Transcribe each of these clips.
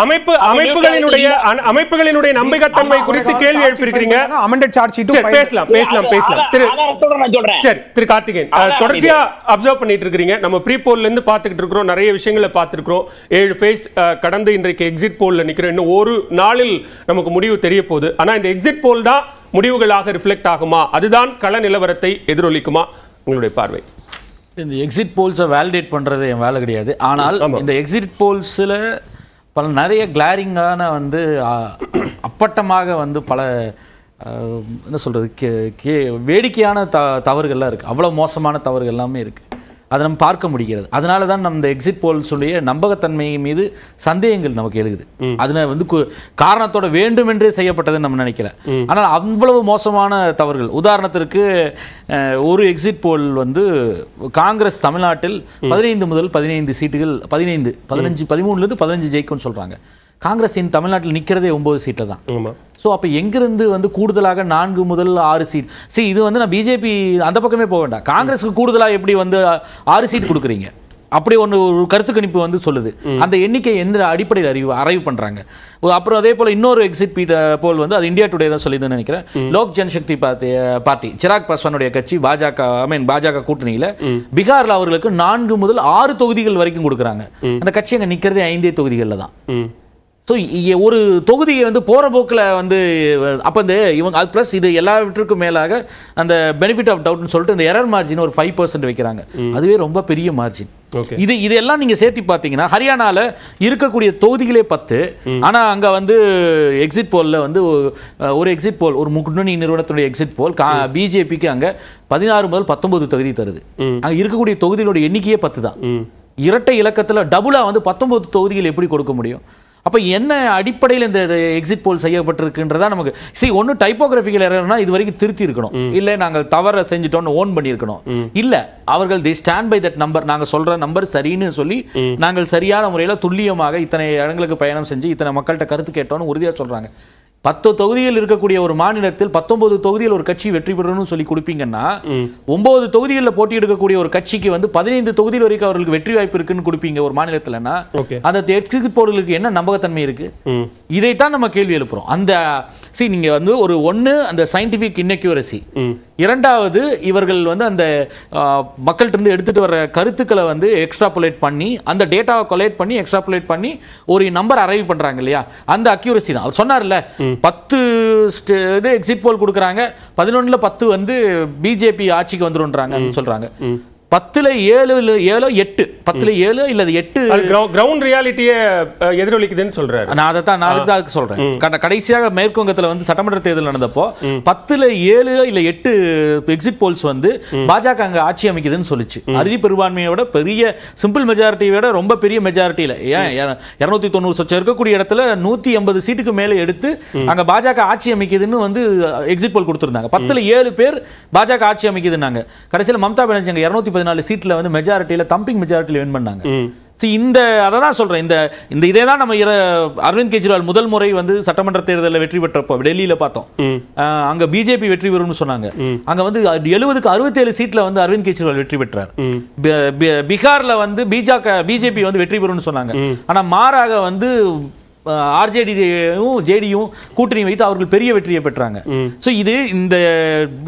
அமைப்பு அமைப்புகளினுடைய அமைப்புகளினுடைய நம்பகத்தன்மை குறித்து கேள்வி எழுப்பியிருக்கீங்க எழுப்பியிருக்கிறீங்க பேசலாம் பேசலாம் பேசலாம் திரு சரி திரு கார்த்திகேயன் தொடர்ச்சியா அப்சர்வ் பண்ணிட்டு இருக்கீங்க நம்ம ப்ரீ போல்ல இருந்து பாத்துக்கிட்டு இருக்கிறோம் நிறைய விஷயங்களை பார்த்துருக்கிறோம் ஏழு பேஸ் கடந்து இன்றைக்கு எக்ஸிட் போல்ல நிக்கிறோம் இன்னும் ஒரு நாளில் நமக்கு முடிவு தெரிய போகுது ஆனா இந்த எக்ஸிட் போல் தான் முடிவுகளாக ரிஃப்ளெக்ட் ஆகுமா அதுதான் கள நிலவரத்தை எதிரொலிக்குமா உங்களுடைய பார்வை இந்த எக்ஸிட் போல்ஸை வேலிடேட் பண்ணுறது என் வேலை கிடையாது ஆனால் இந்த எக்ஸிட் போல்ஸில் பல நிறைய கிளாரிங்கான வந்து அப்பட்டமாக வந்து பல என்ன சொல்கிறது கே கே வேடிக்கையான த தவறுகள்லாம் இருக்குது அவ்வளோ மோசமான தவறுகள் எல்லாமே இருக்குது அதை நம்ம பார்க்க முடிகிறது அதனால தான் நம்ம இந்த எக்ஸிட் போல் சொல்லிய நம்பகத்தன்மை மீது சந்தேகங்கள் நமக்கு எழுகுது அதில் வந்து காரணத்தோட வேண்டுமென்றே செய்யப்பட்டதுன்னு நம்ம நினைக்கல ஆனால் அவ்வளவு மோசமான தவறுகள் உதாரணத்திற்கு ஒரு எக்ஸிட் போல் வந்து காங்கிரஸ் தமிழ்நாட்டில் பதினைந்து முதல் பதினைந்து சீட்டுகள் பதினைந்து பதினஞ்சு பதிமூணுலேருந்து பதினஞ்சு ஜெயிக்கும்னு சொல்கிறாங்க காங்கிரஸின் தமிழ்நாட்டில் நிற்கிறதே ஒம்பது சீட்டில் தான் ஆமாம் ஸோ அப்போ எங்கிருந்து வந்து கூடுதலாக நான்கு முதல் ஆறு சீட் சரி இது வந்து நான் பிஜேபி அந்த பக்கமே போக வேண்டாம் காங்கிரஸுக்கு கூடுதலாக எப்படி வந்து ஆறு சீட் கொடுக்குறீங்க அப்படி ஒன்று ஒரு கருத்து கணிப்பு வந்து சொல்லுது அந்த எண்ணிக்கை எந்த அடிப்படையில் அறிவு அரைவ் பண்ணுறாங்க அப்புறம் அதே போல் இன்னொரு எக்ஸிட் பீட் போல் வந்து அது இந்தியா டுடே தான் சொல்லிதுன்னு நினைக்கிறேன் லோக் ஜனசக்தி பார்த்தி பார்ட்டி சிராக் பாஸ்வானுடைய கட்சி பாஜக ஐ மீன் பாஜக கூட்டணியில் பீகாரில் அவர்களுக்கு நான்கு முதல் ஆறு தொகுதிகள் வரைக்கும் கொடுக்குறாங்க அந்த கட்சி அங்கே நிற்கிறதே ஐந்தே தொகுதிகளில் தான் ஸோ ஒரு தொகுதியை வந்து போகிற போக்கில் வந்து அப்போ இந்த இவங்க அது ப்ளஸ் இது எல்லாவற்றுக்கும் மேலாக அந்த பெனிஃபிட் ஆஃப் டவுட்னு சொல்லிட்டு இந்த எரர் மார்ஜின் ஒரு ஃபைவ் பர்சன்ட் வைக்கிறாங்க அதுவே ரொம்ப பெரிய மார்ஜின் இது இதெல்லாம் நீங்கள் சேர்த்து பார்த்தீங்கன்னா ஹரியானாவில் இருக்கக்கூடிய தொகுதிகளே பத்து ஆனால் அங்கே வந்து எக்ஸிட் போலில் வந்து ஒரு எக்ஸிட் போல் ஒரு முன்னணி நிறுவனத்துடைய எக்ஸிட் போல் பிஜேபிக்கு அங்கே பதினாறு முதல் பத்தொன்பது தொகுதி தருது அங்கே இருக்கக்கூடிய தொகுதிகளுடைய எண்ணிக்கையே பத்து தான் இரட்டை இலக்கத்தில் டபுளாக வந்து பத்தொன்பது தொகுதிகள் எப்படி கொடுக்க முடியும் அப்போ என்ன அடிப்படையில் இந்த எக்ஸிட் போல் செய்யப்பட்டிருக்குன்றதா நமக்கு சரி ஒன்று டைப்போகிராஃபிக்கல் இறங்கணும்னா இது வரைக்கும் திருத்தி இருக்கணும் இல்லை நாங்கள் தவற செஞ்சிட்டோம்னு ஓன் பண்ணியிருக்கணும் இல்லை அவர்கள் the stand by that number நாங்கள் சொல்கிற நம்பர் சரின்னு சொல்லி நாங்கள் சரியான முறையில் துல்லியமாக இத்தனை இடங்களுக்கு பயணம் செஞ்சு இத்தனை மக்கள்கிட்ட கருத்து கேட்டோம்னு உறுதியாக சொல்கிறாங்க பத்து தொகுதியில் இருக்கக்கூடிய ஒரு மாநிலத்தில் பத்தொன்பது தொகுதியில் ஒரு கட்சி வெற்றி பெறணும்னு சொல்லி கொடுப்பீங்கன்னா ஒன்பது தொகுதிகளில் போட்டி எடுக்கக்கூடிய ஒரு கட்சிக்கு வந்து பதினைந்து தொகுதியில் வரைக்கும் அவர்களுக்கு வெற்றி வாய்ப்பு இருக்குன்னு கொடுப்பீங்க ஒரு மாநிலத்தில்னா அந்த எக்ஸிட் போர்களுக்கு என்ன நம்பகத்தன்மை இருக்கு இதைத்தான் நம்ம கேள்வி எழுப்புறோம் அந்த சி நீங்க வந்து ஒரு ஒன்னு அந்த சயின்டிபிக் இன்னக்யூரசி இரண்டாவது இவர்கள் வந்து அந்த மக்கள்கிட்ட எடுத்துகிட்டு வர கருத்துக்களை வந்து எக்ஸ்ட்ராபுலேட் பண்ணி அந்த டேட்டாவை கொலேட் பண்ணி எக்ஸ்ட்ராபுலேட் பண்ணி ஒரு நம்பர் அரைவ் பண்ணுறாங்க இல்லையா அந்த அக்யூரசி தான் அவர் சொன்னார்ல பத்து இது எக்ஸிட் போல் கொடுக்குறாங்க பதினொன்றில் பத்து வந்து பிஜேபி ஆட்சிக்கு வந்துருன்றாங்க சொல்கிறாங்க பத்தில் ஏழு ஏழோ எட்டு பத்தில் ஏழு இல்லை எட்டு கிரவுண்ட் ரியாலிட்டியை எதிரொலிக்குதுன்னு சொல்கிறேன் நான் அதை தான் நான் அதுக்கு சொல்கிறேன் கடைசியாக மேற்குவங்கத்தில் வந்து சட்டமன்ற தேர்தல் நடந்தப்போ பத்தில் ஏழு இல்லை எட்டு எக்ஸிட் போல்ஸ் வந்து பாஜக அங்கே ஆட்சி அமைக்குதுன்னு சொல்லிச்சு அறுதி பெரும்பான்மையோட பெரிய சிம்பிள் மெஜாரிட்டியோட ரொம்ப பெரிய மெஜாரிட்டியில் ஏன் இரநூத்தி தொண்ணூறு சொச்சம் இருக்கக்கூடிய இடத்துல நூற்றி எண்பது சீட்டுக்கு மேலே எடுத்து அங்கே பாஜக ஆட்சி அமைக்குதுன்னு வந்து எக்ஸிட் போல் கொடுத்துருந்தாங்க பத்தில் ஏழு பேர் பாஜக ஆட்சி அமைக்குதுன்னாங்க கடைசியில் மம்தா பானர்ஜி அங்கே இரநூத்தி ஐம்பது நாலு சீட்டில் வந்து மெஜாரிட்டியில் தம்பிங் மெஜாரிட்டியில் வின் பண்ணாங்க சி இந்த அதை தான் சொல்கிறேன் இந்த இந்த இதே தான் நம்ம அரவிந்த் கெஜ்ரிவால் முதல் முறை வந்து சட்டமன்ற தேர்தலில் வெற்றி பெற்றப்போ டெல்லியில் பார்த்தோம் அங்கே பிஜேபி வெற்றி பெறும்னு சொன்னாங்க அங்கே வந்து எழுபதுக்கு அறுபத்தேழு சீட்டில் வந்து அரவிந்த் கெஜ்ரிவால் வெற்றி பெற்றார் பீகாரில் வந்து பிஜேபி வந்து வெற்றி பெறும்னு சொன்னாங்க ஆனால் மாறாக வந்து ஆர்ஜேடியும் ஜேடியும் கூட்டணி வைத்து அவர்கள் பெரிய வெற்றியை பெற்றாங்க ஸோ இது இந்த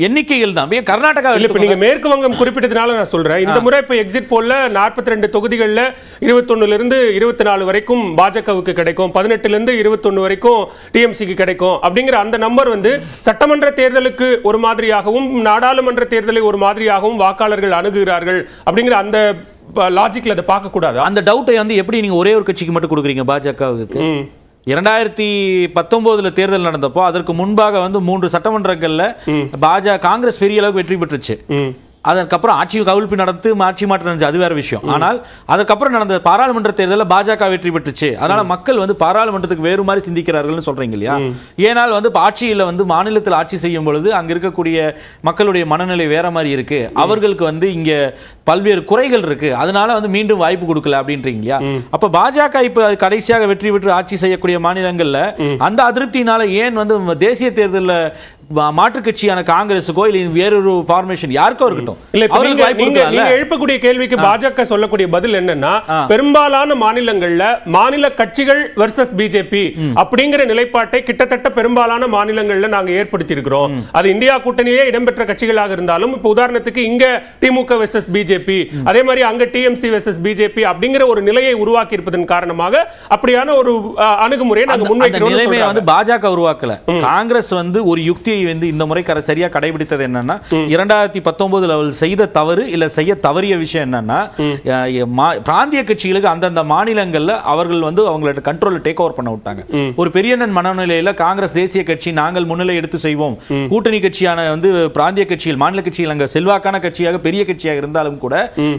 எண்ணிக்கைகள் தான் கர்நாடகா இல்லை இப்போ நீங்கள் மேற்கு வங்கம் குறிப்பிட்டதுனால நான் சொல்கிறேன் இந்த முறை இப்போ எக்ஸிட் போலில் நாற்பத்தி ரெண்டு தொகுதிகளில் இருபத்தொன்னுலேருந்து இருபத்தி நாலு வரைக்கும் பாஜகவுக்கு கிடைக்கும் பதினெட்டுலேருந்து இருபத்தொன்று வரைக்கும் டிஎம்சிக்கு கிடைக்கும் அப்படிங்கிற அந்த நம்பர் வந்து சட்டமன்ற தேர்தலுக்கு ஒரு மாதிரியாகவும் நாடாளுமன்ற தேர்தலை ஒரு மாதிரியாகவும் வாக்காளர்கள் அணுகுகிறார்கள் அப்படிங்கிற அந்த லாஜிக்கில் அதை பார்க்கக்கூடாது அந்த டவுட்டை வந்து எப்படி நீங்கள் ஒரே ஒரு கட்சிக்கு மட்டும் கொடுக்குறீங்க பாஜகவுக்கு இரண்டாயிரத்தி பத்தொன்பதுல தேர்தல் நடந்தப்போ அதற்கு முன்பாக வந்து மூன்று சட்டமன்றங்களில் பாஜக காங்கிரஸ் பெரிய அளவுக்கு வெற்றி பெற்றுச்சு அதற்கப்புறம் ஆட்சி கவிழ்ப்பு நடத்து ஆட்சி மாற்றம் நடந்துச்சு அது வேற விஷயம் ஆனால் அதுக்கப்புறம் நடந்த பாராளுமன்ற தேர்தலில் பாஜக வெற்றி பெற்றுச்சு அதனால மக்கள் வந்து பாராளுமன்றத்துக்கு வேறு மாதிரி சிந்திக்கிறார்கள்னு சொல்றீங்க இல்லையா ஏனால் வந்து ஆட்சியில் வந்து மாநிலத்தில் ஆட்சி செய்யும் பொழுது அங்க இருக்கக்கூடிய மக்களுடைய மனநிலை வேற மாதிரி இருக்கு அவர்களுக்கு வந்து இங்க பல்வேறு குறைகள் இருக்கு அதனால வந்து மீண்டும் வாய்ப்பு கொடுக்கல அப்படின்றீங்க இல்லையா அப்ப பாஜக இப்ப கடைசியாக வெற்றி பெற்று ஆட்சி செய்யக்கூடிய மாநிலங்கள்ல அந்த அதிருப்தியினால ஏன் வந்து தேசிய தேர்தலில் மாற்றுக் கட்சியான காங்கிரஸுக்கோ இல்லை வேறொரு ஃபார்மேஷன் யாருக்கோ இருக்கட்டும் இல்ல நீங்க நீங்க எழுப்பக்கூடிய கேள்விக்கு பாஜக சொல்லக்கூடிய பதில் என்னன்னா பெரும்பாலான மாநிலங்கள்ல மாநில கட்சிகள் பிஜேபி அப்படிங்கிற நிலைப்பாட்டை கிட்டத்தட்ட பெரும்பாலான மாநிலங்கள்ல நாங்க ஏற்படுத்தி இருக்கிறோம் அது இந்தியா இடம்பெற்ற கட்சிகளாக இருந்தாலும் இப்போ உதாரணத்துக்கு இங்க திமுக வெர்சஸ் பிஜேபி அதே மாதிரி அங்க டிஎம்சி வெர்சஸ் பிஜேபி அப்படிங்கிற ஒரு நிலையை உருவாக்கி இருப்பதன் காரணமாக அப்படியான ஒரு அணுகுமுறையை நாங்க முன்வைக்கிறோம் பாஜக உருவாக்கல காங்கிரஸ் வந்து ஒரு யுக்தி சிபிஐ வந்து இந்த முறை சரியா கடைபிடித்தது என்னன்னா இரண்டாயிரத்தி பத்தொன்பதுல அவள் செய்த தவறு இல்ல செய்ய தவறிய விஷயம் என்னன்னா பிராந்திய கட்சிகளுக்கு அந்தந்த மாநிலங்கள்ல அவர்கள் வந்து அவங்களோட கண்ட்ரோல் டேக் ஓவர் பண்ண விட்டாங்க ஒரு பெரியண்ணன் மனநிலையில காங்கிரஸ் தேசிய கட்சி நாங்கள் முன்னிலை எடுத்து செய்வோம் கூட்டணி கட்சியான வந்து பிராந்திய கட்சிகள் மாநில கட்சிகள் அங்க செல்வாக்கான கட்சியாக பெரிய கட்சியாக இருந்தாலும் கூட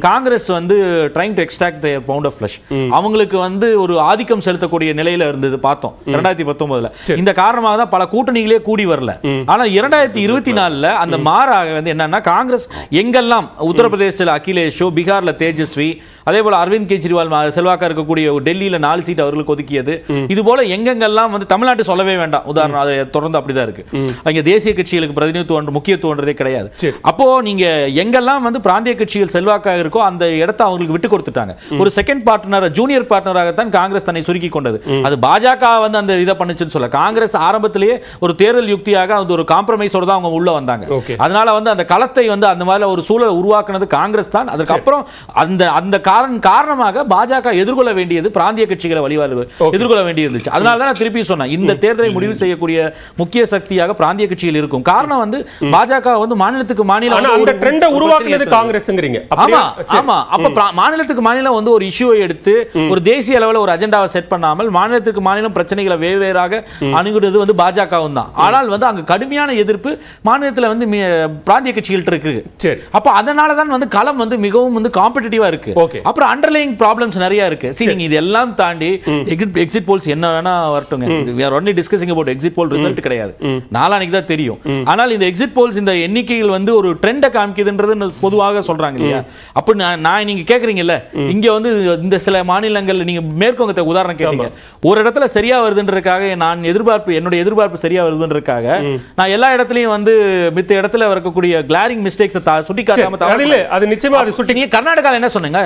காங்கிரஸ் வந்து trying to extract the pound of flesh அவங்களுக்கு வந்து ஒரு ஆதிக்கம் செலுத்தக்கூடிய நிலையில இருந்தது பார்த்தோம் ரெண்டாயிரத்தி பத்தொன்பதுல இந்த காரணமாக தான் பல கூட்டணிகளே கூடி வரல ஆனா இரண்டாயிரத்தி இருபத்தி நாலுல அந்த மாறாக வந்து என்னன்னா காங்கிரஸ் எங்கெல்லாம் உத்தரப்பிரதேசத்தில் அகிலேஷோ பீகார்ல தேஜஸ்வி அதே போல அரவிந்த் கெஜ்ரிவால் செல்வாக்கா இருக்கக்கூடிய டெல்லியில நாலு சீட் அவர்களுக்கு ஒதுக்கியது இது போல எங்கெங்கெல்லாம் வந்து தமிழ்நாட்டு சொல்லவே வேண்டாம் உதாரணம் அதை தொடர்ந்து அப்படிதான் இருக்கு அங்க தேசிய கட்சிகளுக்கு பிரதிநிதித்துவம் முக்கியத்துவன்றதே கிடையாது அப்போ நீங்க எங்கெல்லாம் வந்து பிராந்திய கட்சிகள் செல்வாக்காக இருக்கோ அந்த இடத்த அவங்களுக்கு விட்டு கொடுத்துட்டாங்க ஒரு செகண்ட் பார்ட்னர் ஜூனியர் பார்ட்னராகத்தான் காங்கிரஸ் தன்னை சுருக்கி கொண்டது அது பாஜக வந்து அந்த இதை பண்ணுச்சுன்னு சொல்ல காங்கிரஸ் ஆரம்பத்திலேயே ஒரு தேர்தல் யுக்தியாக அந்த ஒரு காம்ப்ரமைஸோட தான் அவங்க உள்ள வந்தாங்க அதனால வந்து அந்த களத்தை வந்து அந்த மாதிரி ஒரு சூழலை உருவாக்குனது காங்கிரஸ் தான் அதுக்கப்புறம் அந்த அந்த காரணம் காரணமாக பாஜக எதிர்கொள்ள வேண்டியது பிராந்திய கட்சிகளை வழிவாரு எதிர்கொள்ள வேண்டியிருந்துச்சு அதனால தான் நான் திருப்பி சொன்னேன் இந்த mm. தேர்தலை முடிவு mm. செய்யக்கூடிய முக்கிய சக்தியாக பிராந்திய கட்சிகள் இருக்கும் காரணம் வந்து mm. பாஜக வந்து மாநிலத்துக்கு மாநிலம் அந்த ட்ரெண்டை உருவாக்குனது காங்கிரஸ்ங்கிறீங்க ஆமா ஆமா அப்ப மாநிலத்துக்கு மாநிலம் வந்து ஒரு இஷ்யூவை எடுத்து ஒரு தேசிய அளவில் ஒரு அஜெண்டாவை செட் பண்ணாமல் மாநிலத்துக்கு மாநிலம் பிரச்சனைகளை வெவ்வேறாக அணுகுறது வந்து பாஜகவும் தான் ஆனால் வந்து அங்க கடு கடுமையான எதிர்ப்பு மாநிலத்தில் வந்து பிராந்திய கட்சிகள் இருக்கு சரி அப்போ அதனால தான் வந்து களம் வந்து மிகவும் வந்து காம்படிட்டிவாக இருக்கு ஓகே அப்புறம் அண்டர்லைங் ப்ராப்ளம்ஸ் நிறைய இருக்கு சரி நீங்கள் இதெல்லாம் தாண்டி எக்ஸிட் எக்ஸிட் போல்ஸ் என்ன வேணா வரட்டுங்க only discussing about exit poll result கிடையாது நாளானிக்கு தான் தெரியும் ஆனால் இந்த எக்ஸிட் போல்ஸ் இந்த எண்ணிக்கையில் வந்து ஒரு ட்ரெண்டை காமிக்குதுன்றது பொதுவாக சொல்றாங்க இல்லையா அப்போ நான் நீங்க கேட்குறீங்கல்ல இங்கே வந்து இந்த சில மாநிலங்கள் நீங்க மேற்குவங்கத்தை உதாரணம் கேட்டீங்க ஒரு இடத்துல சரியா வருதுன்றதுக்காக நான் எதிர்பார்ப்பு என்னுடைய எதிர்பார்ப்பு சரியா வருதுன்றதுக்காக நான் எல்லா இடத்துலயும் வந்து மித்த இடத்துல இருக்கக்கூடிய கிளாரிங் மிஸ்டேக்ஸ் காட்டாம அது நிச்சயமா அது சுட்டி நீங்க கர்நாடகாவில் என்ன சொன்னீங்க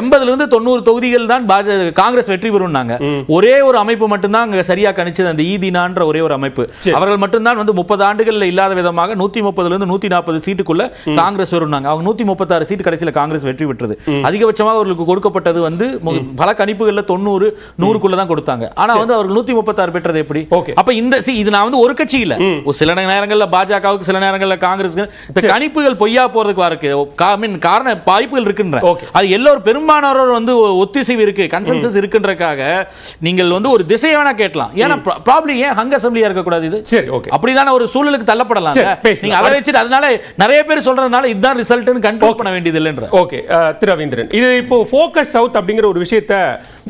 எண்பதுல இருந்து தொண்ணூறு தொகுதிகள் தான் காங்கிரஸ் வெற்றி பெறும்னாங்க ஒரே ஒரு அமைப்பு மட்டும்தான் அங்க சரியா கணிச்சது அந்த ஈதினான்ற ஒரே ஒரு அமைப்பு அவர்கள் மட்டும்தான் வந்து முப்பது ஆண்டுகள்ல இல்லாத விதமாக நூத்தி முப்பதுல இருந்து நூத்தி நாற்பது சீட்டுக்குள்ள காங்கிரஸ் வரும்னாங்க அவங்க நூத்தி முப்பத்தாறு சீட் கடைசியில காங்கிரஸ் வெற்றி பெற்றது அதிகபட்சமா அவர்களுக்கு கொடுக்கப்பட்டது வந்து பல கணிப்புகள்ல தொண்ணூறு நூறுக்குள்ள தான் கொடுத்தாங்க ஆனா வந்து அவர்கள் நூத்தி முப்பத்தாறு பெற்றது எப்படி அப்ப இந்த சி இது நான் வந்து ஒரு கட்சி இல்ல சில நேரங்களில் பாஜகவுக்கு சில நேரங்களில் காங்கிரஸுக்கு இந்த கணிப்புகள் பொய்யா போறதுக்கு மீன் காரண வாய்ப்புகள் இருக்கின்ற அது எல்லோரும் பெரும்பாலோர் வந்து ஒத்திசைவு இருக்கு கன்சென்சஸ் இருக்குன்றக்காக நீங்கள் வந்து ஒரு திசையை வேணா கேட்கலாம் ஏன்னா ப்ராப்ளம் ஏன் ஹங் அசம்பிளியா இருக்கக்கூடாது இது சரி ஓகே ஒரு சூழலுக்கு தள்ளப்படலாம் நீங்க அதை வச்சுட்டு அதனால நிறைய பேர் சொல்றதுனால இதுதான் ரிசல்ட்னு கண்ட்ரோல் பண்ண வேண்டியது இல்லைன்ற ஓகே திரு ரவீந்திரன் இது இப்போ ஃபோக்கஸ் சவுத் அப்படிங்கிற ஒரு விஷயத்த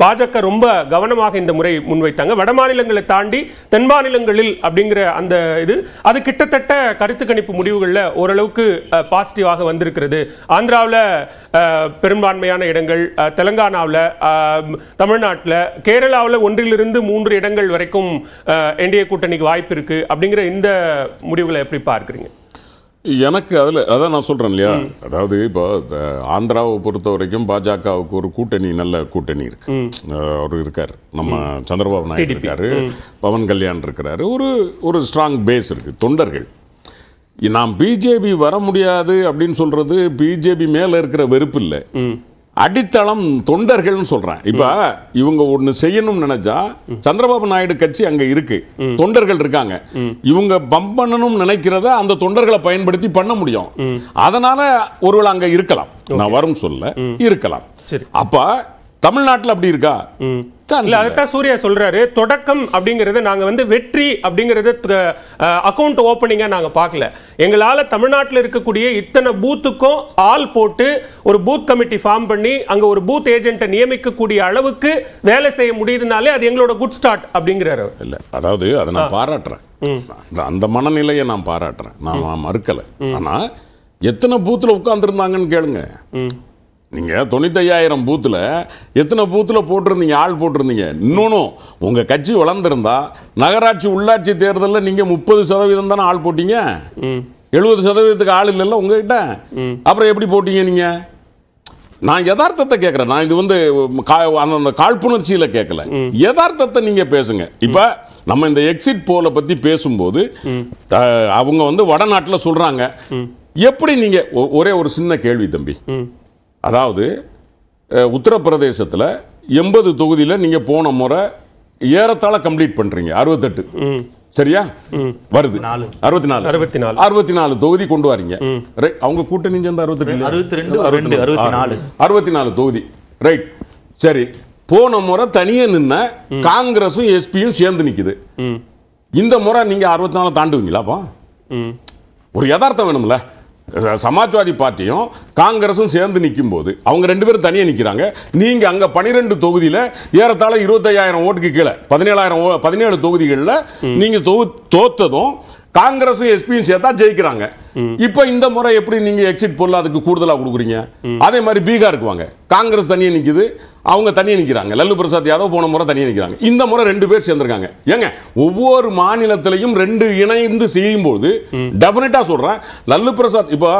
பாஜக ரொம்ப கவனமாக இந்த முறை முன்வைத்தாங்க வட மாநிலங்களை தாண்டி தென் மாநிலங்களில் அப்படிங்கிற அந்த இது அது கிட்டத்தட்ட கருத்து கணிப்பு முடிவுகளில் ஓரளவுக்கு பாசிட்டிவாக வந்திருக்கிறது ஆந்திராவில் பெரும்பான்மையான இடங்கள் தெலங்கானாவில் தமிழ்நாட்டில் கேரளாவில் ஒன்றிலிருந்து மூன்று இடங்கள் வரைக்கும் என்டிஏ கூட்டணிக்கு வாய்ப்பு இருக்குது அப்படிங்கிற இந்த முடிவுகளை எப்படி பார்க்குறீங்க எனக்கு அதில் அதான் நான் சொல்கிறேன் இல்லையா அதாவது இப்போ ஆந்திராவை பொறுத்த வரைக்கும் பாஜகவுக்கு ஒரு கூட்டணி நல்ல கூட்டணி இருக்கு அவர் இருக்கார் நம்ம சந்திரபாபு நாயுடு இருக்காரு பவன் கல்யாண் இருக்கிறாரு ஒரு ஒரு ஸ்ட்ராங் பேஸ் இருக்கு தொண்டர்கள் நாம் பிஜேபி வர முடியாது அப்படின்னு சொல்கிறது பிஜேபி மேலே இருக்கிற வெறுப்பு இல்லை அடித்தளம் தொண்டர்கள்னு சொல்றேன் இப்ப இவங்க ஒண்ணு செய்யணும்னு நினைச்சா சந்திரபாபு நாயுடு கட்சி அங்க இருக்கு தொண்டர்கள் இருக்காங்க இவங்க பம்ப் பண்ணணும் நினைக்கிறத அந்த தொண்டர்களை பயன்படுத்தி பண்ண முடியும் அதனால ஒருவேளை அங்க இருக்கலாம் நான் வரும் சொல்ல இருக்கலாம் அப்ப தமிழ்நாட்டில் அப்படி இருக்கா இல்ல அதைத்தான் சூர்யா சொல்றாரு தொடக்கம் அப்படிங்கிறது நாங்க வந்து வெற்றி அப்படிங்கிறது அக்கௌண்ட் ஓப்பனிங்கா நாங்க பார்க்கல எங்களால தமிழ்நாட்டில் இருக்கக்கூடிய இத்தனை பூத்துக்கும் ஆள் போட்டு ஒரு பூத் கமிட்டி ஃபார்ம் பண்ணி அங்க ஒரு பூத் ஏஜென்ட்டை நியமிக்கக்கூடிய அளவுக்கு வேலை செய்ய முடியுதுனாலே அது எங்களோட குட் ஸ்டார்ட் அப்படிங்கிறாரு இல்ல அதாவது அதை நான் பாராட்டுறேன் அந்த மனநிலையை நான் பாராட்டுறேன் நான் மறுக்கல ஆனா எத்தனை பூத்துல உட்கார்ந்துருந்தாங்கன்னு கேளுங்க நீங்கள் தொண்ணூத்தையாயிரம் பூத்தில் எத்தனை பூத்தில் போட்டிருந்தீங்க ஆள் போட்டிருந்தீங்க இன்னொன்றும் உங்கள் கட்சி வளர்ந்துருந்தா நகராட்சி உள்ளாட்சி தேர்தலில் நீங்கள் முப்பது சதவீதம் தானே ஆள் போட்டீங்க எழுபது சதவீதத்துக்கு ஆள் இல்லைல்ல உங்ககிட்ட அப்புறம் எப்படி போட்டீங்க நீங்கள் நான் யதார்த்தத்தை கேட்குறேன் நான் இது வந்து அந்த காழ்ப்புணர்ச்சியில் கேட்கல யதார்த்தத்தை நீங்கள் பேசுங்க இப்போ நம்ம இந்த எக்ஸிட் போலை பற்றி பேசும்போது அவங்க வந்து வடநாட்டில் சொல்கிறாங்க எப்படி நீங்கள் ஒரே ஒரு சின்ன கேள்வி தம்பி அதாவது உத்தரப்பிரதேசத்தில் எண்பது தொகுதியில் நீங்கள் போன முறை ஏறத்தாழ கம்ப்ளீட் பண்ணுறீங்க அறுபத்தெட்டு சரியா வருது அறுபத்தி நாலு அறுபத்தி நாலு அறுபத்தி நாலு தொகுதி கொண்டு வரீங்க அவங்க கூட்டணி சேர்ந்த அறுபத்தி அறுபத்தி ரெண்டு அறுபத்தி நாலு அறுபத்தி நாலு தொகுதி ரைட் சரி போன முறை தனியே நின்ன காங்கிரஸும் எஸ்பியும் சேர்ந்து நிற்குது இந்த முறை நீங்க அறுபத்தி நாலு தாண்டுவீங்களாப்பா ஒரு யதார்த்தம் வேணும்ல சமாஜ்வாதி பார்ட்டியும் காங்கிரஸும் சேர்ந்து நிற்கும் போது அவங்க ரெண்டு பேரும் தனியாக நிற்கிறாங்க நீங்கள் அங்கே பனிரெண்டு தொகுதியில் ஏறத்தாழ இருபத்தையாயிரம் ஓட்டுக்கு கீழே பதினேழாயிரம் பதினேழு தொகுதிகளில் நீங்கள் தோத்ததும் காங்கிரஸும் எஸ்பியும் சேர்த்தா ஜெயிக்கிறாங்க இப்ப இந்த முறை எப்படி நீங்க எக்ஸிட் போல அதுக்கு கூடுதலா கொடுக்குறீங்க அதே மாதிரி பீகாருக்கு வாங்க காங்கிரஸ் தனியா நிக்குது அவங்க தனியா நிக்கிறாங்க லல்லு பிரசாத் யாதவ் போன முறை தனியா நிக்கிறாங்க இந்த முறை ரெண்டு பேர் சேர்ந்திருக்காங்க ஏங்க ஒவ்வொரு மாநிலத்திலையும் ரெண்டு இணைந்து செய்யும்போது டெபினட்டா சொல்றேன் லல்லு பிரசாத் இப்போ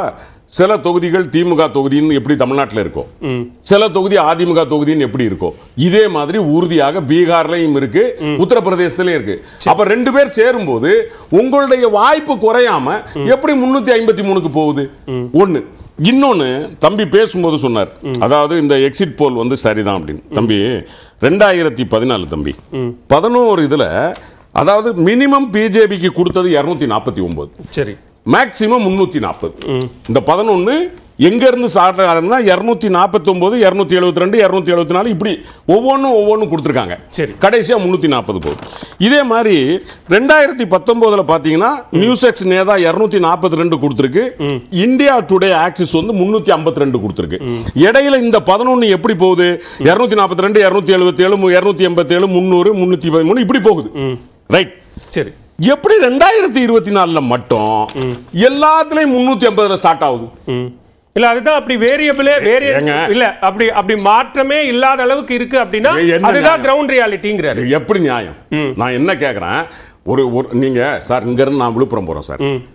சில தொகுதிகள் திமுக தொகுதின்னு எப்படி தமிழ்நாட்டில் இருக்கும் சில தொகுதி அதிமுக தொகுதின்னு எப்படி இருக்கும் இதே மாதிரி உறுதியாக பீகார்லயும் இருக்கு உத்தரப்பிரதேசத்திலையும் இருக்கு அப்ப ரெண்டு பேர் சேரும் போது உங்களுடைய வாய்ப்பு குறையாம எப்படி முன்னூத்தி ஐம்பத்தி மூணுக்கு போகுது ஒண்ணு இன்னொன்னு தம்பி பேசும்போது சொன்னார் அதாவது இந்த எக்ஸிட் போல் வந்து சரிதான் அப்படின்னு தம்பி ரெண்டாயிரத்தி பதினாலு தம்பி பதினோரு இதுல அதாவது மினிமம் பிஜேபிக்கு கொடுத்தது இருநூத்தி நாற்பத்தி ஒன்பது சரி மேக்சிமம் முந்நூற்றி நாற்பது இந்த பதினொன்று எங்கேருந்து ஸ்டார்ட் ஆகுதுன்னா இரநூத்தி நாற்பத்தொம்போது இரநூத்தி எழுபத்தி ரெண்டு இரநூத்தி எழுபத்தி நாலு இப்படி ஒவ்வொன்றும் ஒவ்வொன்றும் கொடுத்துருக்காங்க சரி கடைசியாக முந்நூற்றி நாற்பது போகுது இதே மாதிரி ரெண்டாயிரத்தி பத்தொம்போதில் பார்த்தீங்கன்னா எக்ஸ் நேதா இரநூத்தி நாற்பத்தி ரெண்டு கொடுத்துருக்கு இந்தியா டுடே ஆக்சிஸ் வந்து முந்நூற்றி ஐம்பத்தி ரெண்டு கொடுத்துருக்கு இடையில இந்த பதினொன்று எப்படி போகுது இரநூத்தி நாற்பத்தி ரெண்டு இரநூத்தி எழுபத்தி ஏழு இரநூத்தி எண்பத்தி ஏழு முந்நூறு முந்நூற்றி பதிமூணு இப்படி போகுது ரைட் சரி எப்படி ரெண்டாயிரத்தி இருபத்தி நாலுல மட்டும் எல்லாத்துலயும் முன்னூத்தி ஐம்பதுல ஸ்டார்ட் ஆகுது இல்ல அதுதான் அப்படி வேரியபிளே வேரியங்க இல்ல அப்படி அப்படி மாற்றமே இல்லாத அளவுக்கு இருக்கு அப்படின்னா அதுதான் கிரவுண்ட் ரியாலிட்டிங்கிறாரு எப்படி நியாயம் நான் என்ன கேக்குறேன் ஒரு ஒரு நீங்க சார் இங்க இருந்து நான் விழுப்புரம் போறோம் சார்